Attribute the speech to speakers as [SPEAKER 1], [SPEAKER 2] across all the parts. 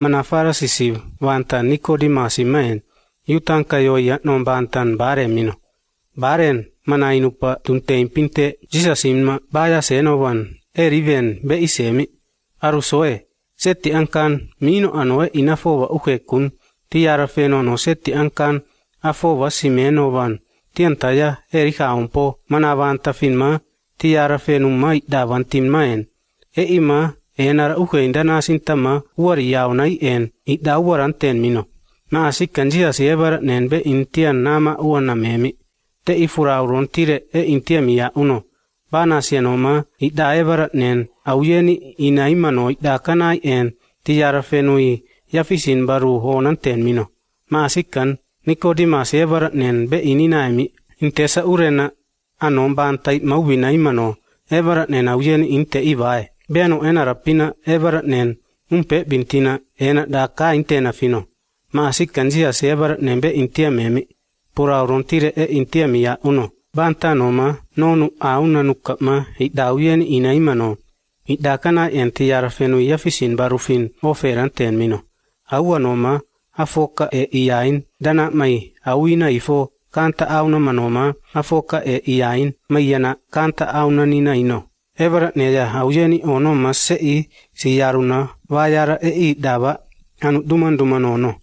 [SPEAKER 1] manafarasisi vantan nikodimasi men yutan kayoya non vantan baremino baren manainupa tunteimpinte jisasimma senovan eriven be isemi arusoe setti ankan mino anoe inafova uhekun tiarafeno no setti ankan afova simenovan tientaya tiantaja erihaunpo manavanta finma tiarafenumma idavantinmaen e ima en ara u g e i n d a naasin tama uwar y a o n a i en idda uwaran ten mino na asik kanjida s i e b a r nenbe intian a m a uwana memi te i f u r a u r o n tire e intia miya uno bana sienoma idda e b a r nen auyeni inaimano idda kanai en t i j a r a fenui yafisin baru honan ten mino ma asikkan nikodimas i e b a r nen be ininaemi intesa urena anon bantai mauwinaimano e b a r nen auyeni inte i b a e beanu ena rapina evarat nen umpe bintina ena daka intena fino ma asikkanzia se evarat nen be intia memi pura orontire e intia miya uno banta noma nonu auna nukkapma iddawiyeni inaimano iddakana enti yarafenu yafisin barufin oferan tenmino awwa noma afoka e iyain dana mai awina ifo kanta auna manoma afoka e iyain mayyana kanta auna nina ino evara neja haujeni ono masse i si yaruna vayara e i dava anu duman duman ono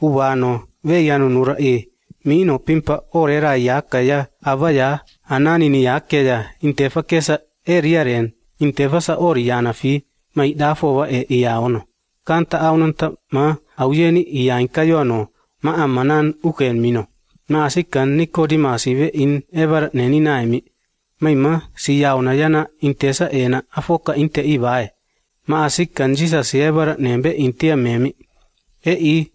[SPEAKER 1] ubano ve yanu nura i mino pimpa orera yakaya avaya ananini yakeja intefa kesa e riaren intefa sa ori yana fi mai dafova e iya ono kanta aunanta ma aujeni iya inkayono ma amanan uken mino ma asikkan nikodimasive in evar naimi. maima si yauna yana intesa ena afoka inte ibae ma asikkan jisa siebara nembe intia memi e i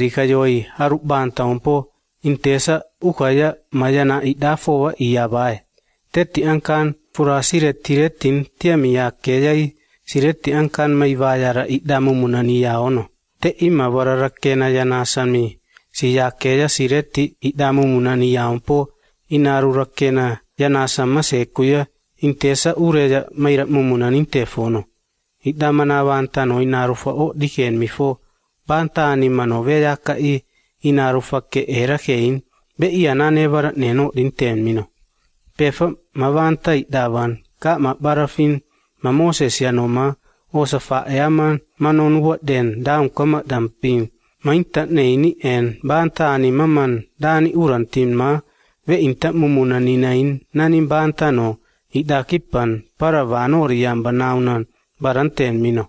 [SPEAKER 1] rika joi haru bantaumpo intesa ukaya mayana idafowa iyabae tetti ankan pura sirettirettin tiamiyakeyai siretti ankan maivayara iddamumunani yaono te imma si yanasami siyakeya siretti iddamumunan inaru inarurakkena yanasa masekuya intesa ureja maira mumunan intefono. Idamana bantano inarufa o diken mifo, bantani mano veyaka i inarufa ke era kein, be iana nevara neno din temino. Pefa mavanta idavan, ka mabarafin, mamoses yanoma, osa fa eaman, manon wat den, daun kama dampin, mainta neini en, bantani maman, dani urantin ma, ve imta mumuna ninain nanin bantano hidakippan para vanoriyan banaunan baranten mino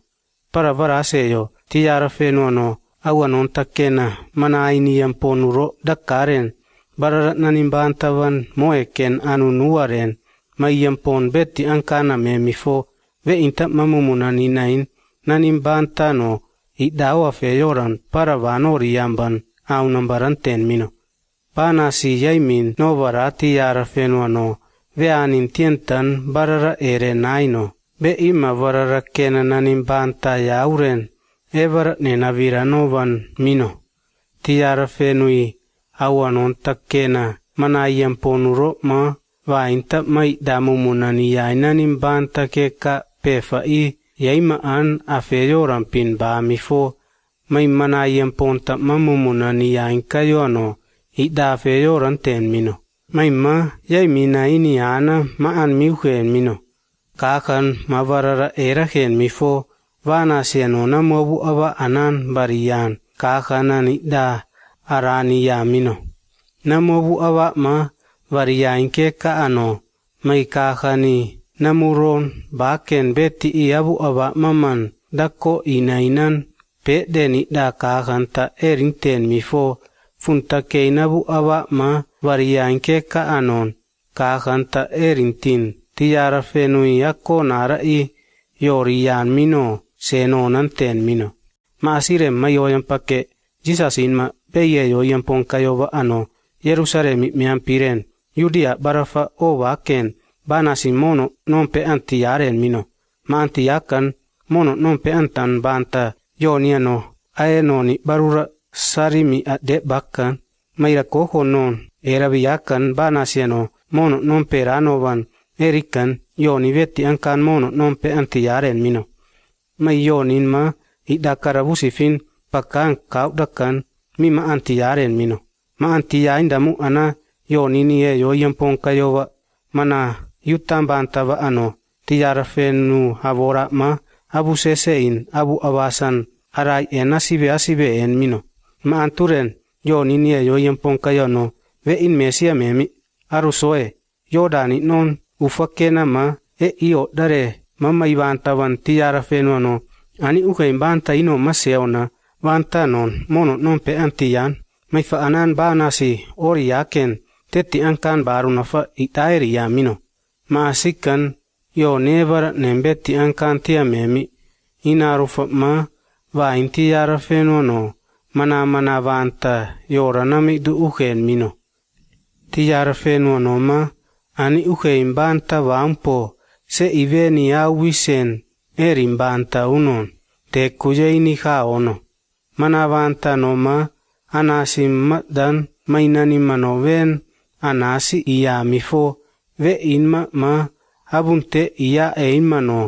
[SPEAKER 1] para varaseyo tiyarafenuano awanon takkena manainiyan ponuro dakkaren bara nanin bantavan moeken anu nuwaren maiyan pon betti ankaname mifo ve inta mamumuna ninain nanin bantano hidawafeyoran para vanoriyan ban aunan baranten mino panasi yaimin no varati yara fenuano ve anin tientan barara ere naino be ima varara kenananin banta yauren evara nena viranovan mino ti yara fenui awanon takkena manayan ponuro ma vainta mai damumunani yainanin banta keka pefa i yaima an afeyoran pin ba mifo mai manayan ponta mamumunani yainka yono idafe yoran ten mino. May ma yay mina ini ana ma an mi mino. Kakan ma varara era ken mi fo vana sieno na mobu aba anan bariyan kakana ni da arani ya mino. Na mobu awa ma variyan ke ka ano may kakani namuron baken beti iabu awa maman dako inainan pe deni da kakanta erin ten funtakeynabu aba ma variyanke ka anon kahanta erintin tiyara fenun yakko nara i yoriyan mino senonan ten mino ma asiren ma yoyan pake jisasin ma peye yoyan ano Jerusalemi mian piren barafa ovaken banasin mono non pe antiyaren mino ma antiyakan mono non pe antan banta joniano aenoni barura sarimi ade bakkan maira koho non erabi yakkan banasiano mono non peranovan erikan yoni vetti ankan mono non pe anti jaren mino. Mai jonin ma idakaravusifin pakkaan kaudakkan mima anti jaren mino. Ma anti jainda mu ana jonini e jojen ponkajova mana juttan bantava ano tijarfennu havora ma abu sesein abu abasan harai enasi asive asive en mino ma'an turen yo ni niin yo yen kayo no ve in mesia memi aru soe yo dani non ufake na ma e io dare mamma ivanta vanti yara fenua no ani uke imbanta ino maseona vanta non mono non pe antiyan mai fa anan banasi ori yaken tetti ankan baruna fa itairi yamino ma sikkan yo nevar nembetti ankan tia memi inarufa ma va inti yara no mana mana manamanavanta yoranami du uken mino ti yarfenwanoma ani ukheimbanta vampo se iveni yawisen erimbanta unon ono. Mana vanta noma anasi madan mainani manoven anasi mifo ve inma ma abunte iya einmano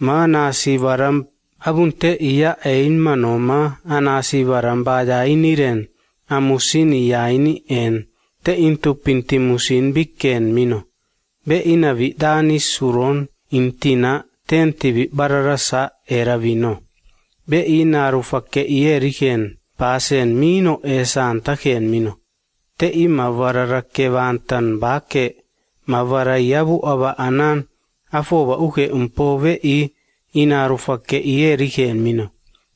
[SPEAKER 1] ma nasi varam abunte iya ein manoma anasi iniren amusin ini en te intu musin bikken mino be ina vidani suron intina tentivi bararasa era vino be ina rufakke ieriken pasen mino e ken mino te ima vararakke vantan bake mavara yabu aba anan afoba uke umpove i inaaru fakke iyee rikeen mina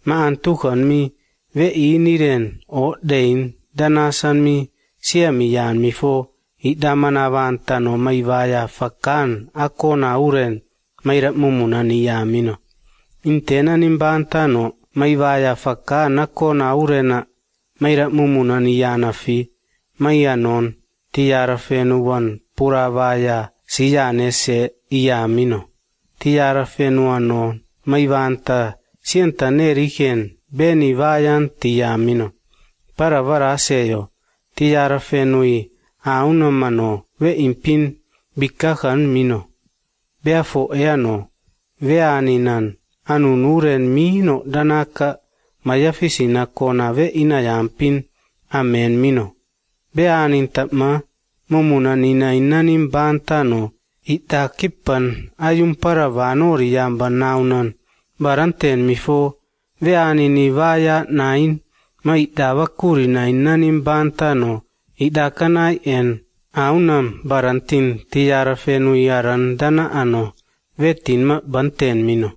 [SPEAKER 1] ma an tukanmi ve iiniren odhein danaasanmi siami yaanmi fo hidhamanabaan tano maivaaya fakkaan akkona uren maira mumunani yaamino intenanin baantano maivaaya fakkaan akkona urena maira mumunani yaanafi maiyanon tiyaarafeenuwan puravaaya siyaanesse iyaamino ti yarafenuano maivanta sientanerigen beni vayan tiyamino para varaseyo ti yarafenui aunomano ve impin bikajan mino vea foeano vea aninan anunuren mino danaka mayafisina kona ve inayampin amen mino be ma vea anintapma momunaninainanin bantano Ida kippan ayyum paravanori yamba nanan barn mi fo veani ni vaya nain ma itda vakul nain nanim bantano ida kanaai en aunam barantin tiyara fenu yaran dana ano vetin ma bantenenmino.